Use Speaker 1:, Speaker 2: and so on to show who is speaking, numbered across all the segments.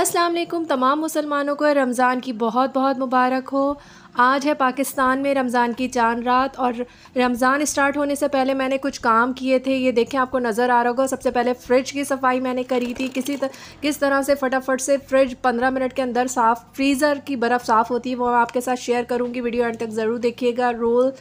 Speaker 1: अस्सलाम वालेकुम तमाम मुसलमानों को रमज़ान की बहुत बहुत मुबारक हो आज है पाकिस्तान में रमज़ान की चांद रात और रमज़ान स्टार्ट होने से पहले मैंने कुछ काम किए थे ये देखें आपको नज़र आ रहा होगा सबसे पहले फ्रिज की सफाई मैंने करी थी किसी तर, किस तरह से फटाफट से फ्रिज पंद्रह मिनट के अंदर साफ़ फ्रीज़र की बर्फ़ साफ़ होती है वो आपके साथ शेयर करूँगी वीडियो एंड तक ज़रूर देखिएगा रोल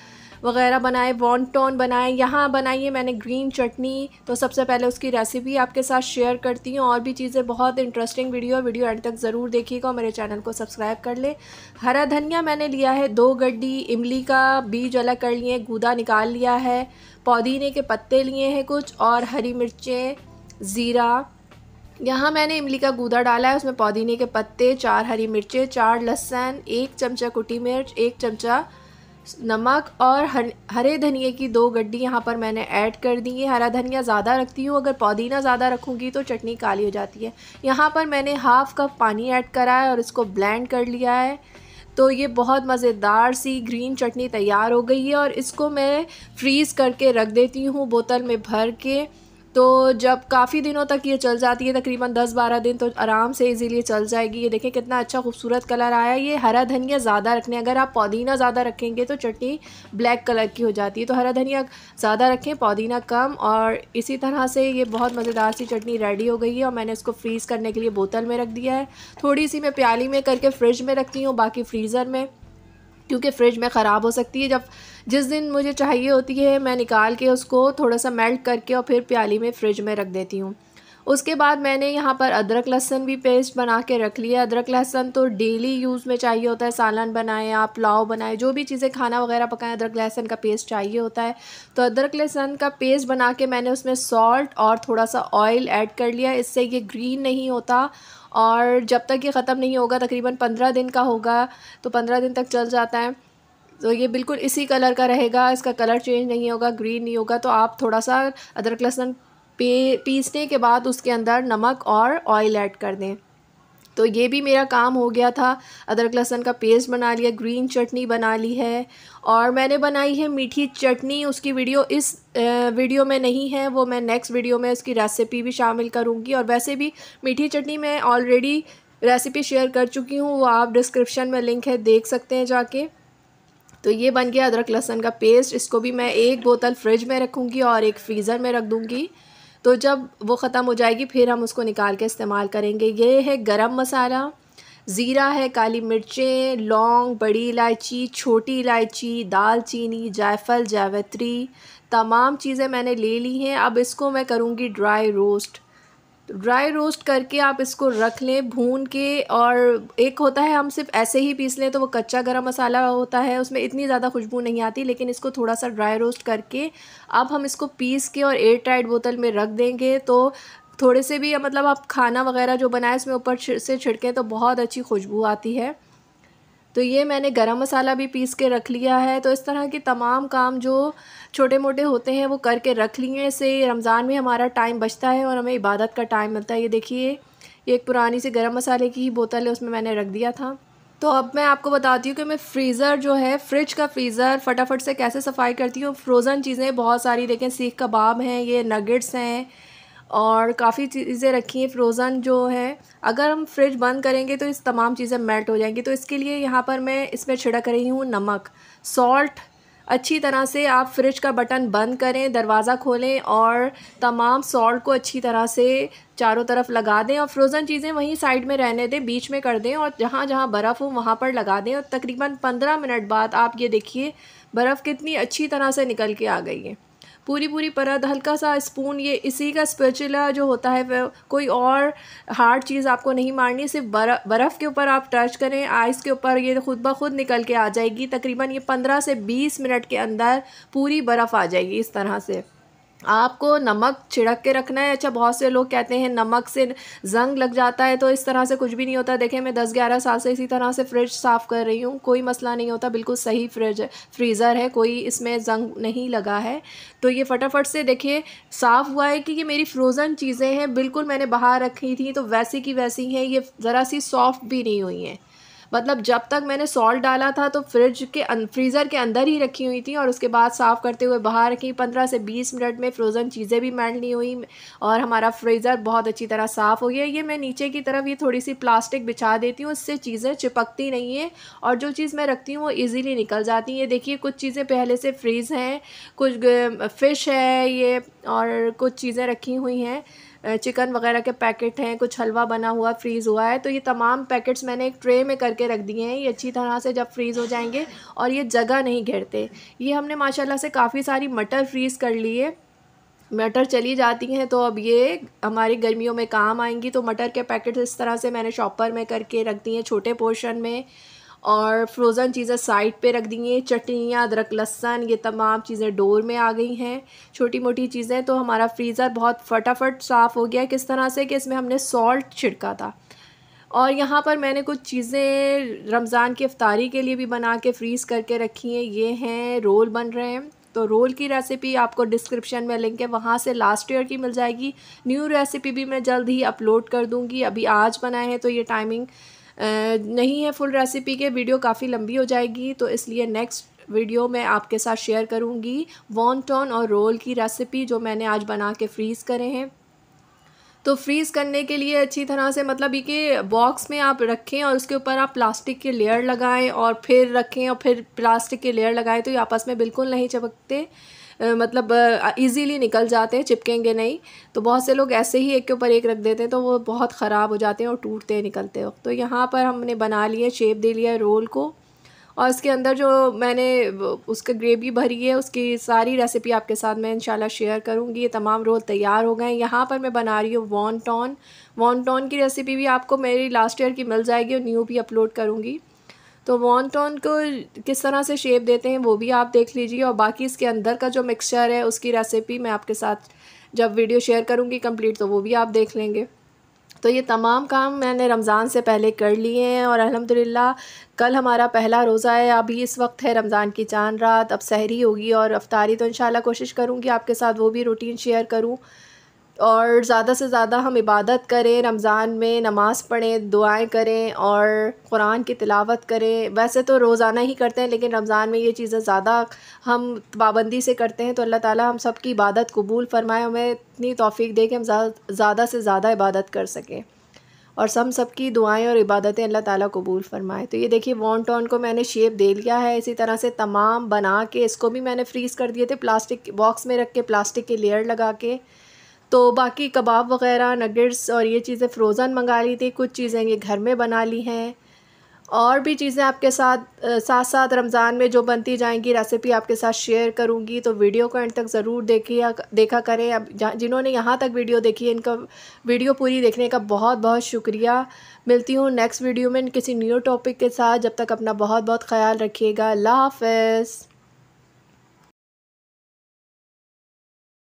Speaker 1: वगैरह बनाए वॉन्टॉन बनाए यहाँ बनाई है मैंने ग्रीन चटनी तो सबसे पहले उसकी रेसिपी आपके साथ शेयर करती हूँ और भी चीज़ें बहुत इंटरेस्टिंग वीडियो वीडियो एंड तक ज़रूर देखिएगा और मेरे चैनल को सब्सक्राइब कर ले हरा धनिया मैंने लिया है दो गड्डी इमली का बीज अलग कर लिए गूदा निकाल लिया है पुदीने के पत्ते लिए हैं कुछ और हरी मिर्चें ज़ीरा यहाँ मैंने इमली का गूदा डाला है उसमें पुदीने के पत्ते चार हरी मिर्चें चार लहसन एक चमचा कुटी मिर्च एक चमचा नमक और हरे धनिए की दो गड्डी यहाँ पर मैंने ऐड कर दी है हरा धनिया ज़्यादा रखती हूँ अगर पुदीना ज़्यादा रखूँगी तो चटनी काली हो जाती है यहाँ पर मैंने हाफ़ कप पानी ऐड करा है और इसको ब्लेंड कर लिया है तो ये बहुत मज़ेदार सी ग्रीन चटनी तैयार हो गई है और इसको मैं फ्रीज़ करके रख देती हूँ बोतल में भर के तो जब काफ़ी दिनों तक ये चल जाती है तकरीबन 10-12 दिन तो आराम से इजीली चल जाएगी ये देखें कितना अच्छा खूबसूरत कलर आया ये हरा धनिया ज़्यादा रखने अगर आप पुदीना ज़्यादा रखेंगे तो चटनी ब्लैक कलर की हो जाती है तो हरा धनिया ज़्यादा रखें पुदीना कम और इसी तरह से ये बहुत मज़ेदार सी चटनी रेडी हो गई है और मैंने इसको फ्रीज़ करने के लिए बोतल में रख दिया है थोड़ी सी मैं प्याली में करके फ्रिज में रखती हूँ बाकी फ्रीज़र में क्योंकि फ्रिज में ख़राब हो सकती है जब जिस दिन मुझे चाहिए होती है मैं निकाल के उसको थोड़ा सा मेल्ट करके और फिर प्याली में फ्रिज में रख देती हूँ उसके बाद मैंने यहाँ पर अदरक लहसन भी पेस्ट बना के रख लिया अदरक लहसन तो डेली यूज़ में चाहिए होता है सालन बनाएं आप पुलाव बनाएं जो भी चीज़ें खाना वगैरह पकाएं अदरक लहसन का पेस्ट चाहिए होता है तो अदरक लहसन का पेस्ट बना के मैंने उसमें सॉल्ट और थोड़ा सा ऑयल ऐड कर लिया इससे ये ग्रीन नहीं होता और जब तक ये ख़त्म नहीं होगा तकरीबन पंद्रह दिन का होगा तो पंद्रह दिन तक चल जाता है तो ये बिल्कुल इसी कलर का रहेगा इसका कलर चेंज नहीं होगा ग्रीन नहीं होगा तो आप थोड़ा सा अदरक लहसुन पीसने के बाद उसके अंदर नमक और ऑयल ऐड कर दें तो ये भी मेरा काम हो गया था अदरक लहसन का पेस्ट बना लिया ग्रीन चटनी बना ली है और मैंने बनाई है मीठी चटनी उसकी वीडियो इस वीडियो में नहीं है वो मैं नेक्स्ट वीडियो में उसकी रेसिपी भी शामिल करूँगी और वैसे भी मीठी चटनी मैं ऑलरेडी रेसिपी शेयर कर चुकी हूँ वो आप डिस्क्रिप्शन में लिंक है देख सकते हैं जाके तो ये बन गया अदरक लहसन का पेस्ट इसको भी मैं एक बोतल फ्रिज में रखूँगी और एक फ्रीज़र में रख दूँगी तो जब वो ख़त्म हो जाएगी फिर हम उसको निकाल के इस्तेमाल करेंगे ये है गरम मसाला ज़ीरा है काली मिर्चें लौंग बड़ी इलायची छोटी इलायची दालचीनी जायफल जावित्री तमाम चीज़ें मैंने ले ली हैं अब इसको मैं करूँगी ड्राई रोस्ट ड्राई रोस्ट करके आप इसको रख लें भून के और एक होता है हम सिर्फ ऐसे ही पीस लें तो वो कच्चा गरम मसाला होता है उसमें इतनी ज़्यादा खुशबू नहीं आती लेकिन इसको थोड़ा सा ड्राई रोस्ट करके अब हम इसको पीस के और एयर टाइट बोतल में रख देंगे तो थोड़े से भी मतलब आप खाना वगैरह जो बनाए उसमें ऊपर से छिड़कें तो बहुत अच्छी खुशबू आती है तो ये मैंने गरम मसाला भी पीस के रख लिया है तो इस तरह के तमाम काम जो छोटे मोटे होते हैं वो करके रख लिए से रमज़ान में हमारा टाइम बचता है और हमें इबादत का टाइम मिलता है ये देखिए ये एक पुरानी सी गरम मसाले की ही बोतल है उसमें मैंने रख दिया था तो अब मैं आपको बताती हूँ कि मैं फ्रीज़र जो है फ्रिज का फ्रीज़र फटाफट से कैसे सफाई करती हूँ फ्रोज़न चीज़ें बहुत सारी देखें सीख कबाब हैं ये नगेट्स हैं और काफ़ी चीज़ें रखी हैं फ्रोज़न जो है अगर हम फ्रिज बंद करेंगे तो इस तमाम चीज़ें मेल्ट हो जाएंगी तो इसके लिए यहाँ पर मैं इसमें छिड़क रही हूँ नमक सॉल्ट अच्छी तरह से आप फ्रिज का बटन बंद करें दरवाज़ा खोलें और तमाम सॉल्ट को अच्छी तरह से चारों तरफ लगा दें और फ्रोज़न चीज़ें वहीं साइड में रहने दें बीच में कर दें और जहाँ जहाँ बर्फ़ हो वहाँ पर लगा दें और तकरीबन पंद्रह मिनट बाद आप ये देखिए बर्फ़ कितनी अच्छी तरह से निकल के आ गई है पूरी पूरी परत हल्का सा स्पून ये इसी का स्पेचुला जो होता है कोई और हार्ड चीज़ आपको नहीं मारनी सिर्फ बर्फ़ बर्फ़ के ऊपर आप टच करें आइस के ऊपर ये खुद ब खुद निकल के आ जाएगी तकरीबन ये पंद्रह से बीस मिनट के अंदर पूरी बर्फ़ आ जाएगी इस तरह से आपको नमक छिड़क के रखना है अच्छा बहुत से लोग कहते हैं नमक से जंग लग जाता है तो इस तरह से कुछ भी नहीं होता देखें मैं दस ग्यारह साल से इसी तरह से फ्रिज साफ़ कर रही हूँ कोई मसला नहीं होता बिल्कुल सही फ्रिज है फ्रीज़र है कोई इसमें जंग नहीं लगा है तो ये फटाफट से देखिए साफ़ हुआ है कि ये मेरी फ्रोज़न चीज़ें हैं बिल्कुल मैंने बाहर रखी थी तो वैसी की वैसी हैं ये ज़रा सी सॉफ्ट भी नहीं हुई हैं मतलब जब तक मैंने सॉल्ट डाला था तो फ्रिज के फ्रीज़र अं-, के अंदर ही रखी हुई थी और उसके बाद साफ़ करते हुए बाहर रखी पंद्रह से बीस मिनट में फ्रोज़न चीज़ें भी नहीं हुई और हमारा फ्रीज़र बहुत अच्छी तरह साफ़ हो गया ये मैं नीचे की तरफ ये थोड़ी सी प्लास्टिक बिछा देती हूँ उससे चीज़ें चिपकती नहीं है और जो चीज़ मैं रखती हूँ वो ईज़िली निकल जाती हैं देखिए कुछ चीज़ें पहले से फ्रीज़ हैं कुछ फ़िश है ये और कुछ चीज़ें रखी हुई हैं चिकन वगैरह के पैकेट हैं कुछ हलवा बना हुआ फ्रीज़ हुआ है तो ये तमाम पैकेट्स मैंने एक ट्रे में करके रख दिए हैं ये अच्छी तरह से जब फ्रीज़ हो जाएंगे और ये जगह नहीं घेरते ये हमने माशाल्लाह से काफ़ी सारी मटर फ्रीज़ कर लिए मटर चली जाती हैं तो अब ये हमारी गर्मियों में काम आएंगी तो मटर के पैकेट्स इस तरह से मैंने शॉपर में करके रख दिए हैं छोटे पोर्शन में और फ्रोज़न चीज़ें साइड पे रख दी हैं चटनियाँ अदरक लहसन ये तमाम चीज़ें डोर में आ गई हैं छोटी मोटी चीज़ें तो हमारा फ्रीज़र बहुत फटाफट साफ़ हो गया किस तरह से कि इसमें हमने सॉल्ट छिड़का था और यहाँ पर मैंने कुछ चीज़ें रमज़ान की अफ्तारी के लिए भी बना के फ्रीज़ करके रखी हैं ये हैं रोल बन रहे हैं तो रोल की रेसिपी आपको डिस्क्रिप्शन में लिंक है वहाँ से लास्ट ईयर की मिल जाएगी न्यू रेसिपी भी मैं जल्द ही अपलोड कर दूँगी अभी आज बनाए हैं तो ये टाइमिंग नहीं है फुल रेसिपी के वीडियो काफ़ी लंबी हो जाएगी तो इसलिए नेक्स्ट वीडियो में आपके साथ शेयर करूँगी वॉन्टॉन और रोल की रेसिपी जो मैंने आज बना के फ्रीज़ करे हैं तो फ्रीज़ करने के लिए अच्छी तरह से मतलब ये कि बॉक्स में आप रखें और उसके ऊपर आप प्लास्टिक के लेयर लगाएं और फिर रखें और फिर प्लास्टिक के लेयर लगाएं तो ये आपस में बिल्कुल नहीं चमकते मतलब ईजीली निकल जाते हैं चिपकेंगे नहीं तो बहुत से लोग ऐसे ही एक के ऊपर एक रख देते हैं तो वो बहुत ख़राब हो जाते हैं और टूटते हैं निकलते वक्त तो यहाँ पर हमने बना लिए शेप दे लिया रोल को और इसके अंदर जो मैंने उसका ग्रेवी भरी है उसकी सारी रेसिपी आपके साथ मैं इंशाल्लाह शेयर करूँगी ये तमाम रोल तैयार हो गए यहाँ पर मैं बना रही हूँ वॉन टॉन वॉन टॉन की रेसिपी भी आपको मेरी लास्ट ईयर की मिल जाएगी और न्यू भी अपलोड करूँगी तो टोन को किस तरह से शेप देते हैं वो भी आप देख लीजिए और बाकी इसके अंदर का जो मिक्सचर है उसकी रेसिपी मैं आपके साथ जब वीडियो शेयर करूँगी कम्प्लीट तो वो भी आप देख लेंगे तो ये तमाम काम मैंने रमज़ान से पहले कर लिए हैं और अल्हम्दुलिल्लाह कल हमारा पहला रोज़ा है अभी इस वक्त है रमज़ान की चांद रात अब सहरी होगी और अफ्तारी तो इन कोशिश करूँगी आपके साथ वो भी रूटीन शेयर करूँ और ज़्यादा से ज़्यादा हम इबादत करें रमज़ान में नमाज़ पढ़ें दुआएं करें और कुरान की तिलावत करें वैसे तो रोज़ाना ही करते हैं लेकिन रमज़ान में ये चीज़ें ज़्यादा हम पाबंदी से करते हैं तो अल्लाह ताला हम सब की इबादत कबूल फ़रमाए हमें इतनी तोफ़ी दे कि हम ज़्यादा से ज़्यादा इबादत कर सकें और सब सब की दुआएँ और इबादतें अल्लाह ताला कबूल फ़रमाए तो ये देखिए वॉन टॉन को मैंने शेप दे लिया है इसी तरह से तमाम बना के इसको भी मैंने फ्रीज़ कर दिए थे प्लास्टिक बॉक्स में रख के प्लास्टिक के लेयर लगा के तो बाकी कबाब वगैरह नगेट्स और ये चीज़ें फ्रोज़न मंगा ली थी कुछ चीज़ें ये घर में बना ली हैं और भी चीज़ें आपके साथ साथ साथ रमज़ान में जो बनती जाएंगी रेसिपी आपके साथ शेयर करूंगी तो वीडियो को एंड तक ज़रूर देखिए देखा करें अब जिन्होंने यहाँ तक वीडियो देखी है इनका वीडियो पूरी देखने का बहुत बहुत शुक्रिया मिलती हूँ नेक्स्ट वीडियो में किसी न्यू टॉपिक के साथ जब तक अपना बहुत बहुत ख्याल रखिएगा अल्लाह हाफ